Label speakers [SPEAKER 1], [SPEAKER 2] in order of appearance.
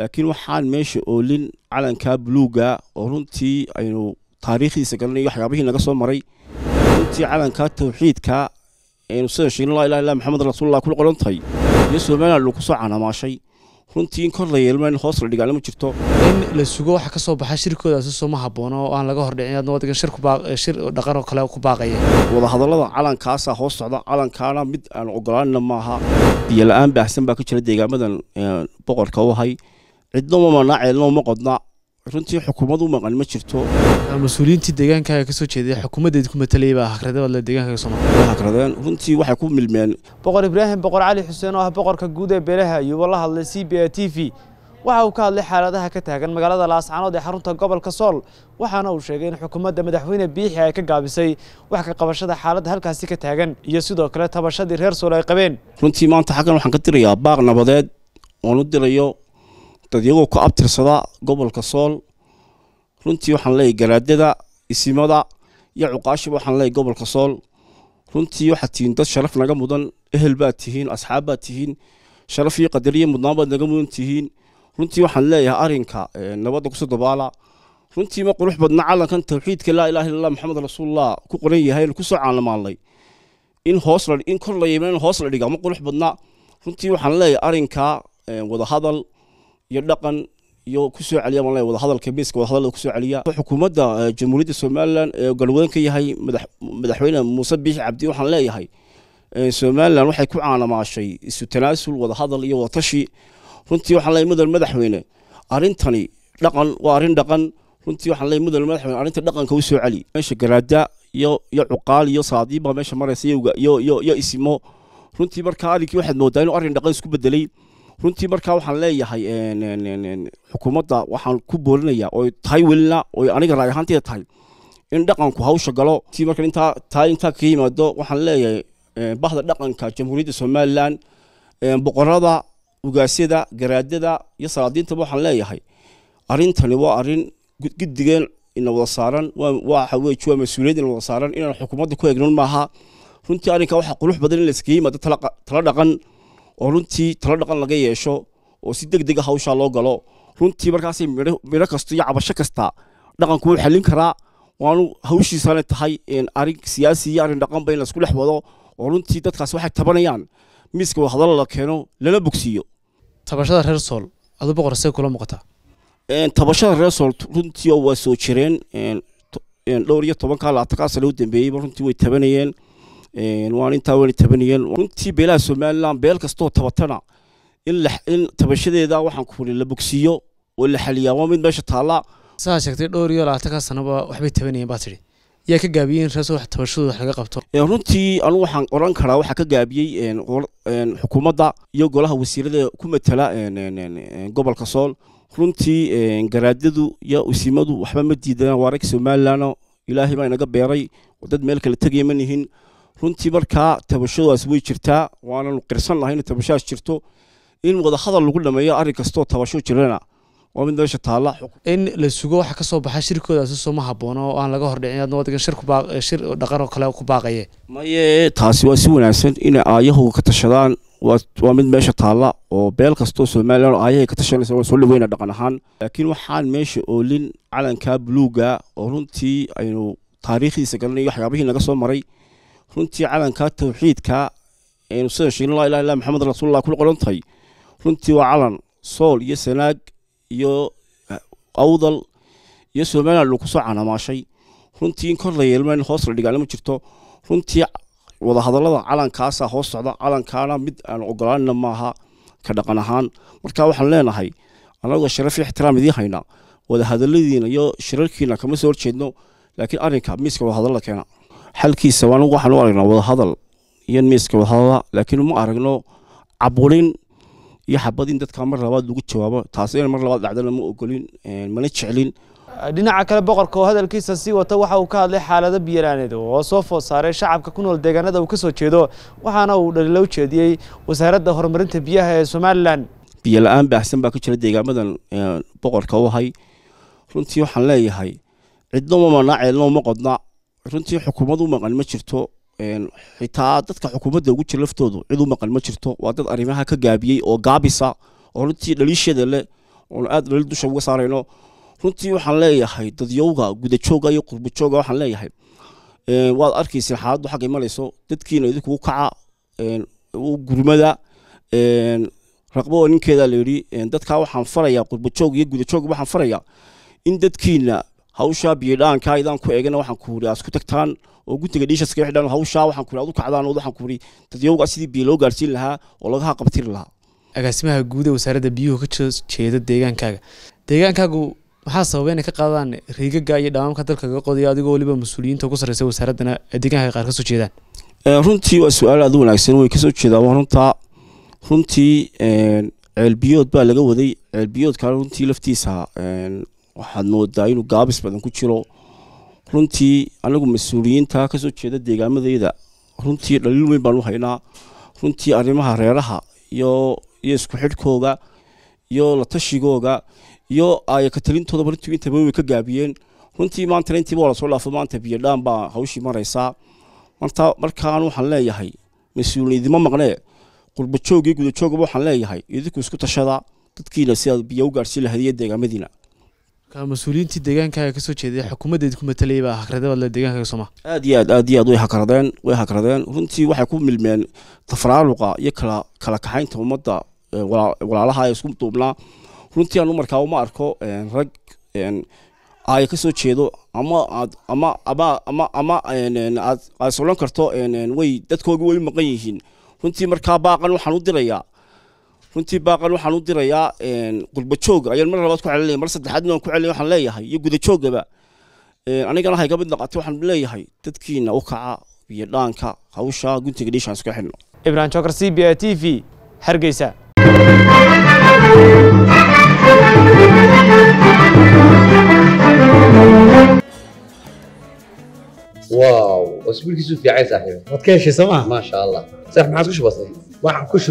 [SPEAKER 1] laakiin waxaan meesha oolin calanka buluuga oo runtii aynu taariikhdiisa garanayo waxyaabihii naga soo maray runtii calanka tawxiidka aynu sida sheegin laa ilaha illa maxamed rasuulullah kula qoran tahay iyo somaliland uu soo canamaashay runtii in kor la yeelman hoos la dhigaana ma jirto
[SPEAKER 2] in la sugo waxa ka soo baxa shirkoodaasi soo ma haboono oo aan laga hordhicin adna wadagan
[SPEAKER 1] shir kubashir dhaqan oo kale ku baaqaya wadahadallada calankaasaa hoos socda calankaana mid aan ogolaanina maaha biyo aan baahsan baa ka jira deegaamadan boqorka u ahay cidnoma manaac cidnoma ma qodna runtii xukuumad u maqan ma jirto mas-uuliyiintii
[SPEAKER 2] deegaankaaga kasoo jeeday xukuumaddeed ku matalayay baa hagradeen deegaankaga soo
[SPEAKER 1] runtii waxay ku milmeen
[SPEAKER 2] boqor ibraahim boqor cali xuseen oo ah boqorka guud ee beelaha ayuuba la hadlay c b a t v waxa uu ka hadlay xaaladaha ka taagan magaalada laascanood ee xarunta gobolka sool waxaana uu sheegay in xukuumadda madaxweyne biixi ay ka gaabisay wax ka qabashada xaaladda halkaasi ka taagan iyo sidoo kale tabashadii reer
[SPEAKER 1] sool ay qabeen runtii maanta xaggan waxaan ka dirayaa baaq nabadeed oonu dirayo dad iyagoo ku abtirsada gobolka sool runtii waxaan leeyahy garaadada isimada iyo cuqaashiba waxaan leeyahy gobolka sool runtii waxaad tihiin dad sharaf naga mudan ehel baad tihiin asxaab baad tihiin sharaf iyo qadariyo mudnaan baad naga mudan tihiin runtii waxaan leeyahay arinka nabadda kusoo dabaala runtii ma qurux badna calankan tawxiidka laa ilaha illa maxamed rasuulullah ku qoran yahay ku soo caalamaanlay in hoos in kor la yeeman in hoos la dhiga ma qurux badna runtii waxaan leeyahay arinka wada iyo dhaqan iyo kusoo celiya wadahadalka miiska wadahadallada kusoo celiya xukuumadda eh, jamhuuriyadda somalilan ee eh, galwadan ka yahay madaxweyne muuse biixi cabdi waxaan leeyahay eh, somalilan waxay ku caalamaashay isu tanaasul wadahadal iyo wadatashi runtii waxaan leeyahay mudan madaxweyne arrintani dhaqan waa arrin dhaqan runtii waxaan leeyahay mudan madaxweyne arrinta dhaqanka u celi meesha garaada iyo iyo cuqaal iyo saadiiba meesha maraysa iyo iyo isimo runtii markaa arrinkii waxaad moodaa inuu arrin dhaqan isku bedelay runtii markaa waxaan leeyahay xukuumadda waxaan ku boolinayaa oy tahay welina oy aniga raay ahaantayda tahay in dhaqanku hawsha galo ti marka intaa taa intaa ka yimaado waxaan leeyahay bahda dhaqanka jamhuuriyadda somalilan boqorada ugaasyada garaadada iyo salaadiintaba waxaan leeyahay arrintani waa arrin giddigeen ina wada saaran waa mas-uuliyad ina wada saaran inaan xukuumadda ku eegnan maaha runtii arrinka waxaa qurux badan in layskaga yimaado tala dhaqan oo runtii talo dhaqan laga yeesho oo si deg dega hawshaa loo galo runtii markaas midho kasta iyo cabasho kasta dhaqanku wuu xallin karaa waanu hawshiisana tahay arin siyaasi iyo arrin dhaqanba in laisku dhex wado oo runtii dadkaas waxay tabanayaan miiska hadalo la keeno lana bogsiiyo tabashada reer sool aduu boqor see kula muuqataa tabashada reer sool runtiio waa soo jireen dhowr iyo tobankaa labatankaa sano u dambeeyeyba runtii way tabanayeen waan intaa weyna tabanayeen runtii beelaha somalilan beel kastoo tabatana in in tabashadeeda waxaan ku la bogsiiyo oo la xaliyaa waa mid meesha taalla
[SPEAKER 2] saa sheegtay dhowr iyo labaatanka sanaba waxbay tabanayeen baa tidhi yaa ka gaabiyeen rees wax tabashadu wax laga qabto
[SPEAKER 1] runtii anu waxaan oran karaa waxaa ka gaabiyey xukuumadda iyo golaha wasiirada ku matala gobolka sool runtii garaadyadu iyo usimadu waxba ma diidanaan waa rag somalilan ilaahai baa inaga beeray dad meel kala tegaya ma nihin runtii markaa tabashadaas way jirtaa waananu qirsannahay in tabashaas jirto in wadahadal lagu dhameeyo arrin kastoo tabasho jirana waa mid meesha taalla
[SPEAKER 2] in la sugo waxa kasoo baxa shirkoodaasi sooma haboona oo aan laga hordhicin shir kubashir dhaqanoo kale ku baaqaye
[SPEAKER 1] maye taasi waa si wanaagsan inay aayahu ka tashadaan waa mid meesha taalla oo beel kastoo oo aayahay ka tashanaysa waan soo dhaweyna dhaqan ahaan laakiin waxaan meesha oolin calanka buluuga oo runtii aynu taariikhdiisa garanayo waxyaabihii naga soo maray runtii calanka tawxiidka aynu sida sheegin laa ilaha illa maxamed rasuulullah ku qoran tahay runtii waa calan sool iyo sanaag iyo eh, awdal iyo somaliland lagu soo canamaashay runtii in kor la yeelma in hoos la dhigaana ma jirto runtii wadahadallada calankaasaa hoos socda calankaana mid aan ogolaanina maaha ka dhaqan ahaan marka waxaan leenahay anagoo sharaf ixtiraam idiin haynaa wadahadalladiina iyo shirarkiina kama soo horjeedno laakiin arrinka miiska wadahadallada keena xalkiisa anigu waxaanu aragnaa wadahadal iyo miiska wadahadala laakiin uma aragno caburin iyo xabad in dadka mar labaad lagu jawaabo taas in mar labaad dhacdana ma ogolin mana jeclin dhinaca kale boqorka oo hadalkiisa sii wata waxa uu
[SPEAKER 2] ka hadlay xaalado biyo oo soo food saaray shacabka ku nool deegaanada uu ka soo jeedo waxaana uu dhalila u jeediyey wasaaradda horumarinta biyaha ee somalilan
[SPEAKER 1] biyo aan baahsan baa ku jira deegaamadan boqorka u hay runtii waxaan leeyahay cidno ma manaa ceelno qodna runtii xukuumad u maqan ma jirto xitaa dadka xukuumadda ugu jira laftoodu cid u maqan ma jirto waa dad arrimaha ka gaabiyey oo gaabisa oo runtii dhaliishada leh oon aad dhali dusha uga saarayno runtii waxaan leeyahay dadyowga gudajooga iyo qurbajooga waxaan leeyahay waad arkaysaa xaaladdu xaggay malayso dadkiina idinkugu kaca gurmada raqboo ninkeeda la yidhi dadkaa waxaan farayaa qurbajoog iyo gudajoog waxaan farayaa in dadkiina hawshaa biyodhaanka idaan ku eegana waxaan ku uri asku tagtaan oo gutiga dhiishaska xidhan hawshaa waxaan ku uri u kacdaan waxaan ku dadyowga sidii biyo loo gaarsiin lahaa oo lagaha qabtiri lahaa
[SPEAKER 2] agaasimaha guud ee wasaaradda biyuhu ka jeeda deegaankaaga deegaankaagu maxaa sababay inay ka qaadaan riigaga iyo dhawaamka dalka kaga qodaya adigoo waliba mas-uuliyiinta ugu sarreysa wasaaraddana deegaanka qaar kasoo jeedaan
[SPEAKER 1] runtii waa su-aal aada u wanaagsan way kasoo jeedaan runtaa runtii ceelbiyood baa laga waday ceelbiyoodka runtii laftiisa waxaad moodaa inuu gaabis badan ku jiro runtii anagu mas-uuliyiinta kasoo jeeda deegaamadeyda runtii dhaliil weyn baanu haynaa runtii arrimaha reeraha iyo iyo isku xidhkooga iyo la tashigooga iyo ay katalintooda runtii intaba way ka gaabiyeen runtii maantana intiiba waa lasoo dhaafo maanta biyodhaan baa hawshii maraysaa marta markaan waxaan leeyahay mas-uuliin maqnee qurbajoog gudajoogaba waxaan leeyahay idinku isku tashada dadkiina si aad biyo u gaadhsiin lahayd deegaamadiina
[SPEAKER 2] mas-uuliyiintii deegaankaaga kasoo jeeday xukuumaddeedi ku matalayay baa hakradabadle deegankaaga sooma
[SPEAKER 1] aad iyo aad aad iyo aad way hakradeen way hakradeen runtii waxay ku milmeen tafaraaluqa iyo kala kala kaxaynta ummadda walaalaha ee isku duubnaa runtii aan umarkaa uma arko rag ay kasoo jeedo ama aad ama ama ama ama aad is odhan karto way dadkoogii way maqan yihiin runtii markaa baaqan waxaan u dirayaa runtii baaqal waxaan u dirayaa qurbajoog ayaan mar labaad ku celinayaa mar saddexaadna ku celinaya waxaan leeyahay iyo gudajoogaba anigana hayga mid naqato waxaan leeyahay dadkiina u kaca iyo dhaanka hawsha guntiga dhiisha isku xidhno ibrahim jookar c b a t v hargeysa
[SPEAKER 2] واو اسبوع كيسو في عايز احيو ما تكيش سما ما شاء الله صح ما عاد كش بسيط واحد كش